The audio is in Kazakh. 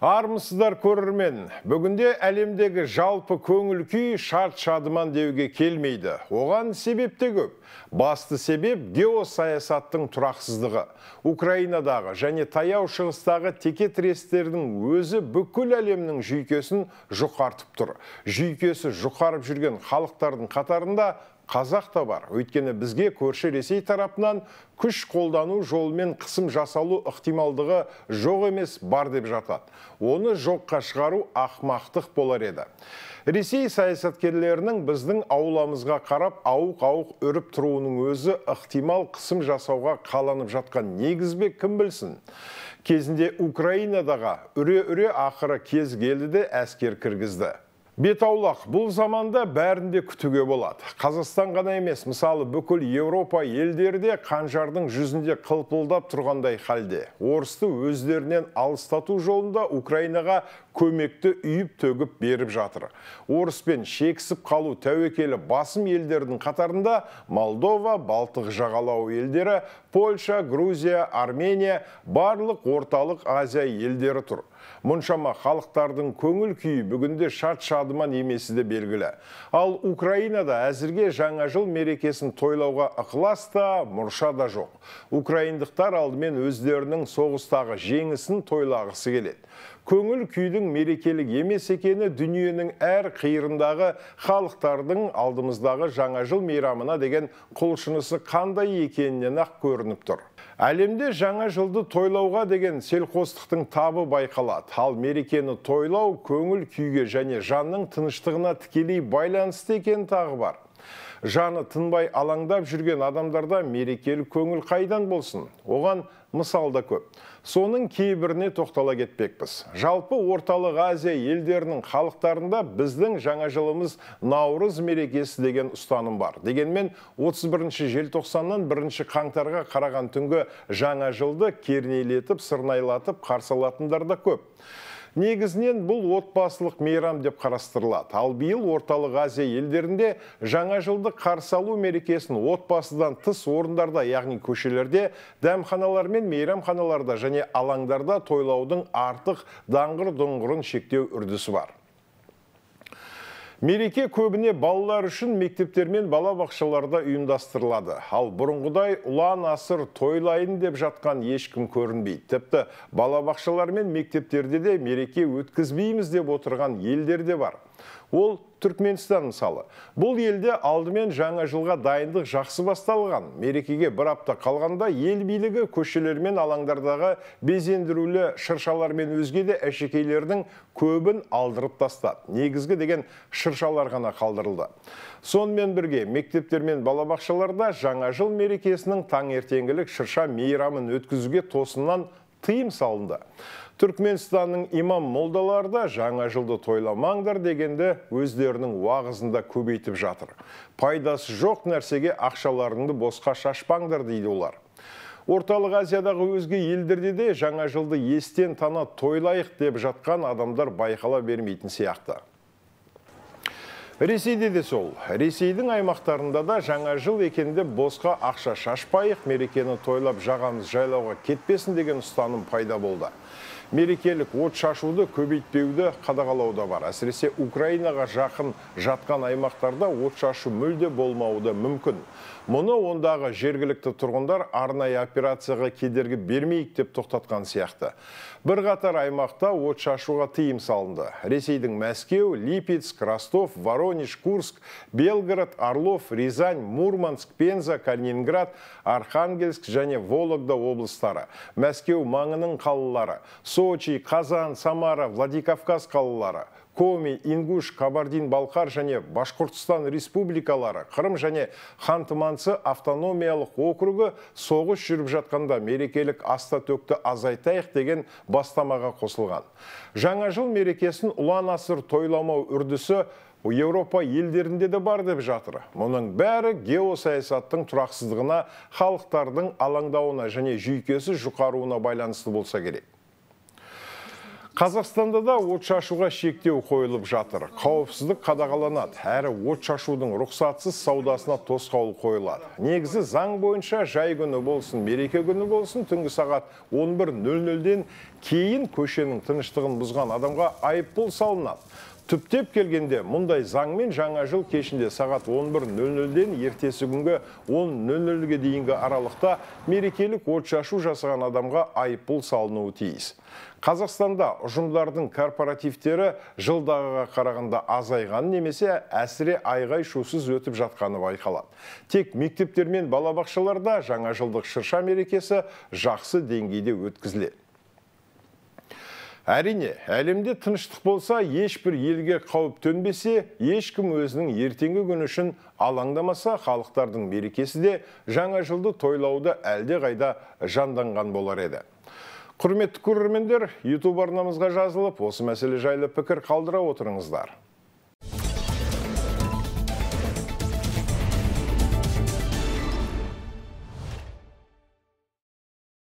армысыздар көрірмен, бүгінде әлемдегі жалпы көңіл күй шарт шадыман деуге келмейді оған себеп көп басты себеп геосаясаттың тұрақсыздығы украинадағы және таяу шығыстағы теке рестердің өзі бүкіл әлемнің жүйкесін жұқартып тұр жүйкесі жұқарып жүрген халықтардың қатарында қазақ та бар өйткені бізге көрші ресей тарапынан күш қолдану жолымен қысым жасалу ықтималдығы жоқ емес бар деп жатады оны жоққа шығару ақмақтық болар еді ресей саясаткерлерінің біздің ауламызға қарап ауық ауық өріп тұруының өзі ықтимал қысым жасауға қаланып жатқан негіз бе кім білсін кезінде украинадағы үре үре ақыры кез келді де әскер кіргізді аулақ бұл заманда бәрінде күтуге болады. Қазақстан ғана емес, мысалы бүкіл Европа елдерде қанжардың жүзінде қылпылдап тұрғандай халде. Орысты өздерінен алыстату жолында Украинаға көмекті үйіп төгіп беріп жатыр. Орыспен шексіп қалу тәуекелі басым елдердің қатарында Молдова, Балтық жағалау елдері, Польша, Грузия, Армения, барлық орталық Азия елдері тұр мұншама халықтардың көңіл күйі бүгінде шат шадыман емесі де белгілі ал украинада әзірге жаңа жыл мерекесін тойлауға ықылас та мұрша да жоқ украиндықтар алдымен өздерінің соғыстағы жеңісін тойлағысы келеді көңіл күйдің мерекелік емес екені дүниенің әр қиырындағы халықтардың алдымыздағы жаңа жыл мейрамына деген құлшынысы қандай екенінен ақ көрініп тұр әлемде жаңа жылды тойлауға деген селқостықтың табы байқалады ал мерекені тойлау көңіл күйге және жанның тыныштығына тікелей байланысты екені тағы бар Жаны тынбай алаңдап жүрген адамдарда мерекелік көңіл қайдан болсын? Оған мысал да көп. Соның кейбіріне тоқтала кетпекпіз. Жалпы орталық Азия елдерінің халықтарында біздің жаңа жылымыз Наурыз мерекесі деген ұстаным бар. Дегенмен 31-ші желтоқсаннан 1 қаңтарға қараған түнгі жаңа жылды кернейлетіп, сырнайлатып қарсалатындарда көп. Негізінен бұл отбасылық мейрам деп қарастырылады. Ал бейіл Орталық Азия елдерінде жаңа жылды қарсалу алу мерекесін отбасыдан тыс орындарда, яғни көшелерде, дәмханалар мен мейрамханаларда және алаңдарда тойлаудың артық даңғыр-дұңғырын шектеу үрдісі бар. Мереке көбіне балалар үшін мектептермен мен бала бақшаларда ұйымдастырылады. Ал бұрынғыдай ұлан асыр тойлайын деп жатқан ешкім көрінбейді. Тіпті бала бақшалар мен мектептерде де мереке өткізбейміз деп отырған елдерде де бар ол түркменстан мысалы бұл елде алдымен жаңа жылға дайындық жақсы басталған мерекеге бір апта қалғанда ел билігі көшелер алаңдардағы безендірулі шыршалар мен өзге де әшекейлердің көбін алдырып тастады негізгі деген шыршалар ғана қалдырылды сонымен бірге мектептер мен балабақшаларда жаңа жыл мерекесінің таңертеңгілік шырша мейрамын өткізуге тосыннан тыйым салынды түркменстанның имам молдалары да жаңа жылды тойламаңдар дегенді өздерінің уағызында көбейтіп жатыр пайдасы жоқ нәрсеге ақшаларыңды босқа шашпаңдар дейді олар орталық азиядағы өзге елдерде де жаңа жылды естен тана тойлайық деп жатқан адамдар байқала бермейтін сияқты ресейде де сол ресейдің аймақтарында да жаңа жыл екенде босқа ақша шашпайық мерекені тойлап жағамыз жайлауға кетпесін деген ұстаным пайда болды мерекелік от шашуды көбейтпеуді қадағалауда бар әсіресе украинаға жақын жатқан аймақтарда от шашу мүлде болмауды мүмкін мұны ондағы жергілікті тұрғындар арнайы операцияға кедергі бермейік деп тоқтатқан сияқты Бір қатар аймақта от шашуға тыйым салынды ресейдің мәскеу липецк ростов воронеж Воронеж, Курск, Белгород, Орлов, Рязань, Мурманск, Пенза, Калининград, Архангельск және Вологда облыстары, Мәскеу маңының қалалары, Сочи, Қазан, Самара, Владикавказ қалалары, Коми, Ингуш, Кабардин-Балқар және Башқұртстан республикалары, Қырым және Хантымансы автономиялық округі соғыс жүріп жатқанда мерекелік аста төкті азайтайық деген бастамаға қосылған. Жаңа жыл мерекесін ұлан асыр тойламау үрдісі Еуропа елдерінде де бар деп жатыр. Мұның бәрі геосаясаттың тұрақсыздығына, халықтардың алаңдауына және жүйкесі жұқаруына байланысты болса керек. Қазақстанда да отшашуға шектеу қойылып жатыр. Қауіпсіздік қадағаланады, әрі отшашудың шашудың рұқсатсыз саудасына тосқауыл қойылады. Негізі заң бойынша жай күні болсын, мереке күні болсын, түнгі сағат 11.00-ден кейін көшенің тыныштығын бұзған адамға айыппұл салынады түптеп келгенде мұндай заңмен жаңа жыл кешінде сағат 11.00-ден ертесі күнгі 10.00-ге дейінгі аралықта мерекелік отшашу жасыған адамға айыппұл салынуы тиіс. Қазақстанда ұжымдардың корпоративтері жылдағыға қарағанда азайған немесе әсіре айғай шусыз өтіп жатқаны байқалады. Тек мектептер балабақшыларда жаңа жылдық шырша мерекесі жақсы деңгейде өткізіледі әрине әлемде тыныштық болса ешбір елге қауіп төнбесе ешкім өзінің ертеңгі күні үшін алаңдамаса халықтардың мерекесі де жаңа жылды тойлауды әлде қайда жанданған болар еді құрметті көрермендер ютуб арнамызға жазылып осы мәселе жайлы пікір қалдыра отырыңыздар